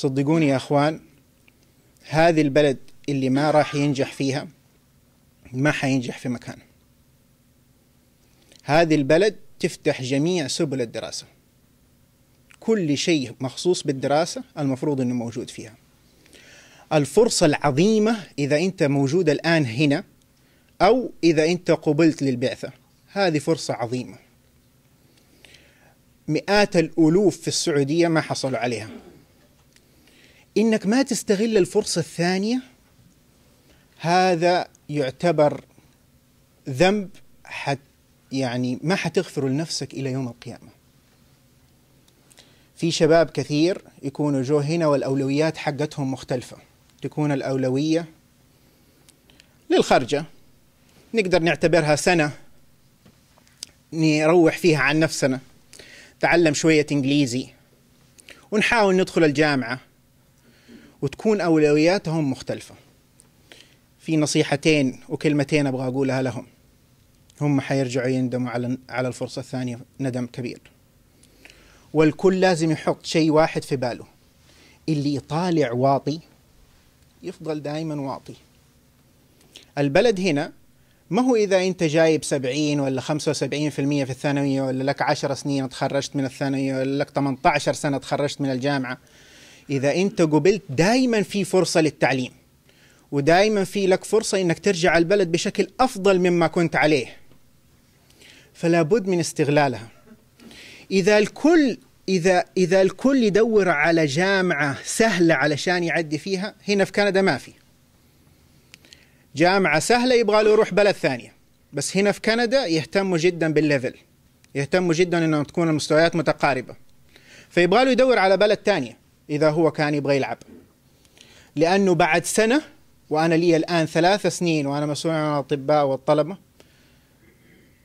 صدقوني يا اخوان هذه البلد اللي ما راح ينجح فيها ما حينجح في مكانه هذه البلد تفتح جميع سبل الدراسة كل شيء مخصوص بالدراسة المفروض أنه موجود فيها الفرصة العظيمة إذا أنت موجود الآن هنا أو إذا أنت قبلت للبعثة هذه فرصة عظيمة مئات الألوف في السعودية ما حصلوا عليها انك ما تستغل الفرصه الثانيه هذا يعتبر ذنب حت يعني ما حتغفره لنفسك الى يوم القيامه. في شباب كثير يكونوا جو هنا والاولويات حقتهم مختلفه، تكون الاولويه للخرجه نقدر نعتبرها سنه نروح فيها عن نفسنا، نتعلم شويه انجليزي ونحاول ندخل الجامعه وتكون أولوياتهم مختلفة في نصيحتين وكلمتين أبغى أقولها لهم هم حيرجعوا يندموا على على الفرصة الثانية ندم كبير والكل لازم يحط شيء واحد في باله اللي يطالع واطي يفضل دائما واطي البلد هنا ما هو إذا أنت جايب 70 ولا 75% في الثانوية ولا لك 10 سنين تخرجت من الثانوية ولا لك 18 سنة تخرجت من الجامعة اذا انت قبلت دائما في فرصه للتعليم ودائما في لك فرصه انك ترجع البلد بشكل افضل مما كنت عليه فلا بد من استغلالها اذا الكل اذا اذا الكل يدور على جامعه سهله علشان يعدي فيها هنا في كندا ما في جامعه سهله يبغى له يروح بلد ثانيه بس هنا في كندا يهتموا جدا بالليفل يهتموا جدا انه تكون المستويات متقاربه فيبغى له يدور على بلد ثانيه إذا هو كان يبغى يلعب لأنه بعد سنة وأنا لي الآن ثلاث سنين وأنا مسؤول عن الأطباء والطلبة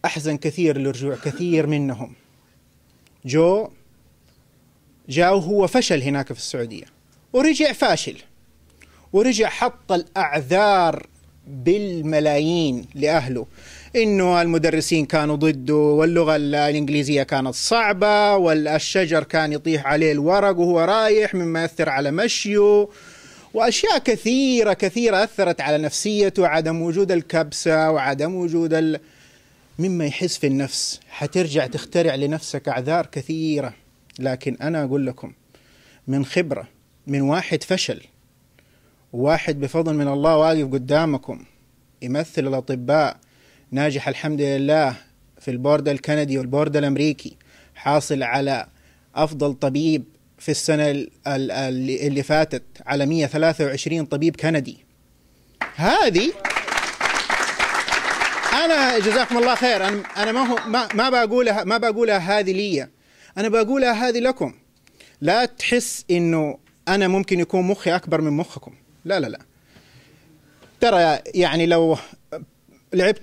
أحزن كثير لرجوع كثير منهم جو جاء وهو فشل هناك في السعودية ورجع فاشل ورجع حط الأعذار بالملايين لأهله انه المدرسين كانوا ضده واللغه الانجليزيه كانت صعبه والشجر كان يطيح عليه الورق وهو رايح مما ياثر على مشيه واشياء كثيره كثيره اثرت على نفسيته عدم وجود الكبسه وعدم وجود ال... مما يحس في النفس حترجع تخترع لنفسك اعذار كثيره لكن انا اقول لكم من خبره من واحد فشل واحد بفضل من الله واقف قدامكم يمثل الاطباء ناجح الحمد لله في البورد الكندي والبورد الامريكي حاصل على افضل طبيب في السنه اللي فاتت على 123 طبيب كندي هذه انا جزاكم الله خير انا انا ما هو ما, ما بقولها ما بقولها هذه لي انا بقولها هذه لكم لا تحس انه انا ممكن يكون مخي اكبر من مخكم لا لا لا ترى يعني لو لعبت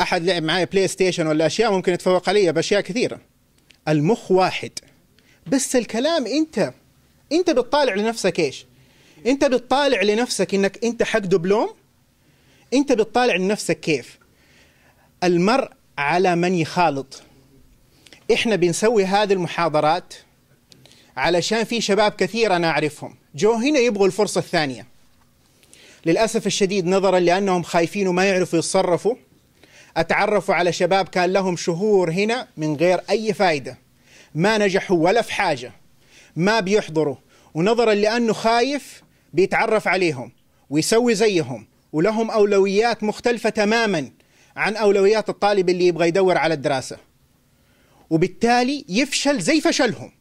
احد لعب معي بلاي ستيشن ولا اشياء ممكن يتفوق علي باشياء كثيره المخ واحد بس الكلام انت انت بتطالع لنفسك ايش انت بتطالع لنفسك انك انت حق دبلوم انت بتطالع لنفسك كيف المرء على من يخالط احنا بنسوي هذه المحاضرات علشان في شباب كثير انا اعرفهم جو هنا يبغوا الفرصه الثانيه للاسف الشديد نظرا لانهم خايفين وما يعرفوا يتصرفوا اتعرفوا على شباب كان لهم شهور هنا من غير اي فائده ما نجحوا ولا في حاجه ما بيحضروا ونظرا لانه خايف بيتعرف عليهم ويسوي زيهم ولهم اولويات مختلفه تماما عن اولويات الطالب اللي يبغى يدور على الدراسه وبالتالي يفشل زي فشلهم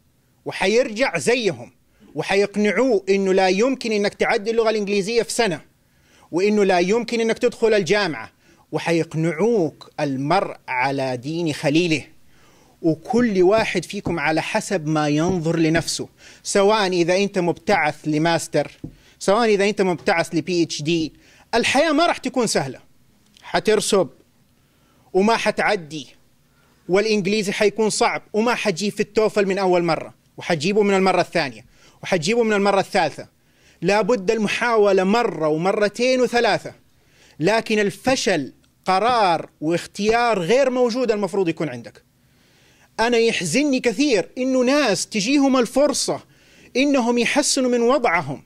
وحيرجع زيهم وحيقنعوه انه لا يمكن انك تعدي اللغه الانجليزيه في سنه وانه لا يمكن انك تدخل الجامعه وحيقنعوك المرء على دين خليله وكل واحد فيكم على حسب ما ينظر لنفسه سواء إذا أنت مبتعث لماستر سواء إذا أنت مبتعث لبي اتش دي الحياة ما راح تكون سهلة حترسب وما حتعدي والإنجليزي حيكون صعب وما حتجيب في التوفل من أول مرة وحتجيبه من المرة الثانية وحتجيبه من المرة الثالثة لابد المحاولة مرة ومرتين وثلاثة لكن الفشل قرار واختيار غير موجود المفروض يكون عندك أنا يحزنني كثير إنه ناس تجيهم الفرصة إنهم يحسنوا من وضعهم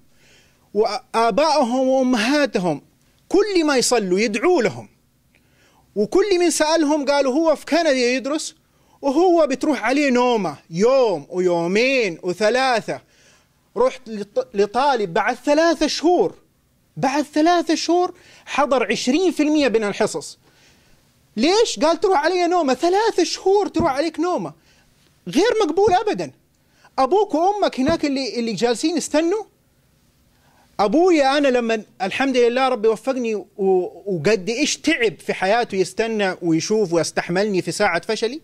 وآبائهم وأمهاتهم كل ما يصلوا يدعوا لهم وكل من سألهم قالوا هو في كندا يدرس وهو بتروح عليه نومة يوم ويومين وثلاثة رحت لطالب بعد ثلاثة شهور بعد ثلاثة شهور حضر 20% من الحصص ليش؟ قال تروح علي نومة ثلاثة شهور تروح عليك نومة غير مقبول أبدا أبوك وأمك هناك اللي, اللي جالسين يستنوا أبويا أنا لما الحمد لله ربي وفقني وقد إيش تعب في حياته يستنى ويشوف ويستحملني في ساعة فشلي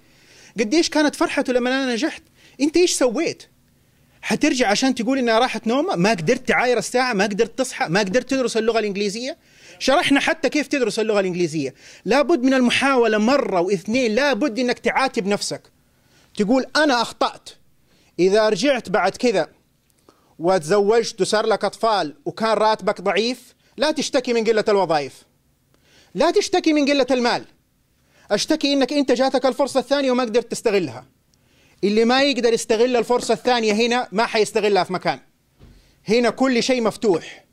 قد إيش كانت فرحته لما أنا نجحت أنت إيش سويت؟ حترجع عشان تقول انها راحت نومه ما قدرت تعاير الساعه ما قدرت تصحى ما قدرت تدرس اللغه الانجليزيه شرحنا حتى كيف تدرس اللغه الانجليزيه لابد من المحاوله مره واثنين لابد انك تعاتب نفسك تقول انا اخطات اذا رجعت بعد كذا وتزوجت وصار لك اطفال وكان راتبك ضعيف لا تشتكي من قله الوظائف لا تشتكي من قله المال اشتكي انك انت جاتك الفرصه الثانيه وما قدرت تستغلها اللي ما يقدر يستغل الفرصة الثانية هنا ما حيستغلها في مكان هنا كل شيء مفتوح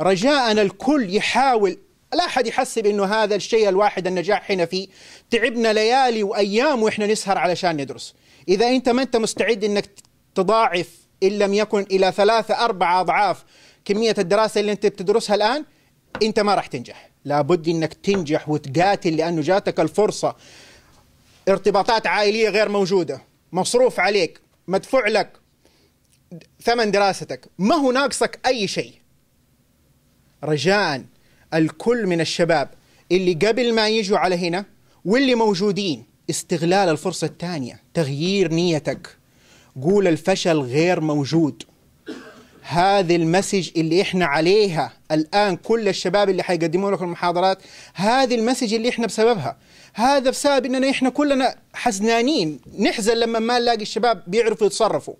رجاء الكل يحاول لا أحد يحسب أنه هذا الشيء الواحد النجاح هنا فيه تعبنا ليالي وأيام وإحنا نسهر علشان ندرس إذا أنت ما أنت مستعد أنك تضاعف إن لم يكن إلى ثلاثة أربعة أضعاف كمية الدراسة اللي أنت بتدرسها الآن أنت ما راح تنجح لابد أنك تنجح وتقاتل لأنه جاتك الفرصة ارتباطات عائلية غير موجودة مصروف عليك مدفوع لك ثمن دراستك ما هو ناقصك أي شيء رجاء الكل من الشباب اللي قبل ما يجوا على هنا واللي موجودين استغلال الفرصة الثانية تغيير نيتك قول الفشل غير موجود هذا المسج اللي احنا عليها الان كل الشباب اللي حيقدموا لكم المحاضرات هذه المسج اللي احنا بسببها هذا بسبب اننا احنا كلنا حزنانين نحزن لما ما نلاقي الشباب بيعرفوا يتصرفوا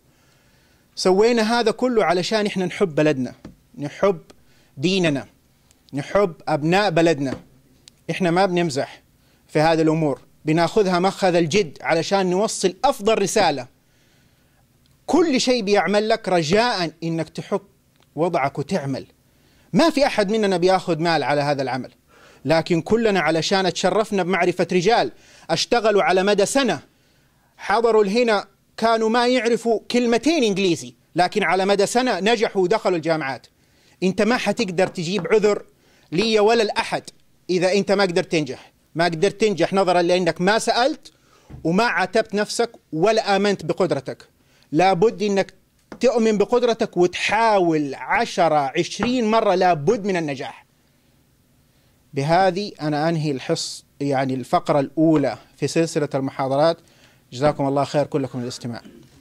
سوينا هذا كله علشان احنا نحب بلدنا نحب ديننا نحب ابناء بلدنا احنا ما بنمزح في هذه الامور بناخذها مخذ الجد علشان نوصل افضل رساله كل شيء بيعمل لك رجاء انك تحط وضعك وتعمل ما في احد مننا بياخذ مال على هذا العمل لكن كلنا علشان اتشرفنا بمعرفه رجال اشتغلوا على مدى سنه حضروا هنا كانوا ما يعرفوا كلمتين انجليزي لكن على مدى سنه نجحوا ودخلوا الجامعات انت ما حتقدر تجيب عذر لي ولا الاحد اذا انت ما قدرت تنجح ما قدرت تنجح نظرا لانك ما سالت وما عاتبت نفسك ولا امنت بقدرتك لابد انك تؤمن بقدرتك وتحاول عشرة عشرين مرة لابد من النجاح بهذه أنا أنهي الحص يعني الفقرة الأولى في سلسلة المحاضرات جزاكم الله خير كلكم الاستماع